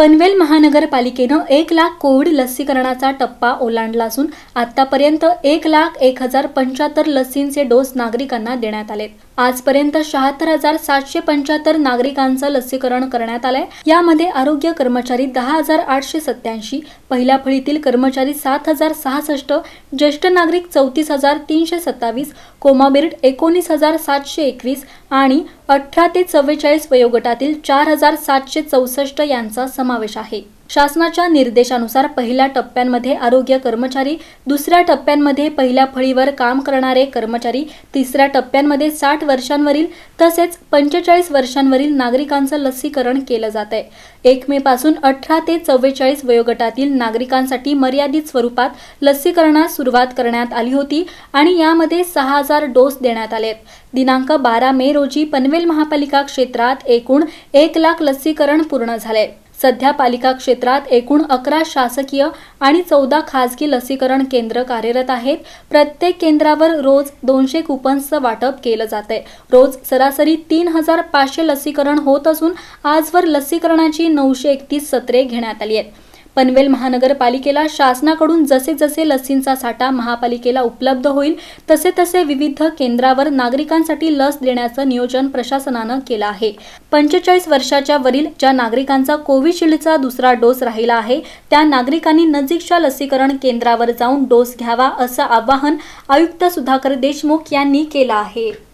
पनवेल महानगरपालिकेनं एक लाख कोविड लसीकरणाचा टप्पा ओलांडला असून आतापर्यंत एक लाख एक हजार पंच्याहत्तर लसींचे डोस नागरिकांना देण्यात आले आजपर्यंत शहात्तर हजार सातशे पंच्याहत्तर नागरिकांचं लसीकरण करण्यात आलंय यामध्ये आरोग्य कर्मचारी दहा हजार आठशे सत्याऐंशी पहिल्या फळीतील कर्मचारी सात हजार सहासष्ट ज्येष्ठ नागरिक चौतीस हजार तीनशे सत्तावीस कोमाबिर्ड एकोणीस हजार सातशे एकवीस आणि अठरा ते चव्वेचाळीस वयोगटातील चार हजार सातशे चौसष्ट यांचा समावेश समावेश आहे शासनाच्या निर्देशानुसार पहिल्या टप्प्यांमध्ये आरोग्य कर्मचारी दुसऱ्या टप्प्यांमध्ये पहिल्या फळीवर काम करणारे कर्मचारी तिसऱ्या टप्प्यांमध्ये साठ वर्षांवरील तसेच पंचेचाळीस वर्षांवरील नागरिकांचं लसीकरण केलं जात आहे एक मे पासून अठरा ते चव्वेचाळीस वयोगटातील नागरिकांसाठी मर्यादित स्वरूपात लसीकरणास सुरुवात करण्यात आली होती आणि यामध्ये सहा हजार डोस देण्यात आले दिनांक बारा मे रोजी पनवेल महापालिका क्षेत्रात एकूण एक लाख लसीकरण पूर्ण झाले सध्या पालिका क्षेत्रात एकूण अकरा शासकीय आणि चौदा खासगी लसीकरण केंद्र कार्यरत आहेत प्रत्येक केंद्रावर रोज दोनशे कुपन्सचं वाटप केलं जात आहे रोज सरासरी तीन हजार पाचशे लसीकरण होत असून आजवर लसीकरणाची नऊशे एकतीस सत्रे घेण्यात आली आहेत पनवेल महानगरपालिकेला शासनाकडून जसे जसे लसींचा साठा महापालिकेला उपलब्ध होईल तसे तसे विविध केंद्रावर नागरिकांसाठी लस देण्याचं नियोजन प्रशासनानं केलं आहे पंचेचाळीस वर्षाच्या वरील ज्या नागरिकांचा कोविशिल्डचा दुसरा डोस राहिला आहे त्या नागरिकांनी नजीकच्या लसीकरण केंद्रावर जाऊन डोस घ्यावा असं आवाहन आयुक्त सुधाकर देशमुख यांनी केलं आहे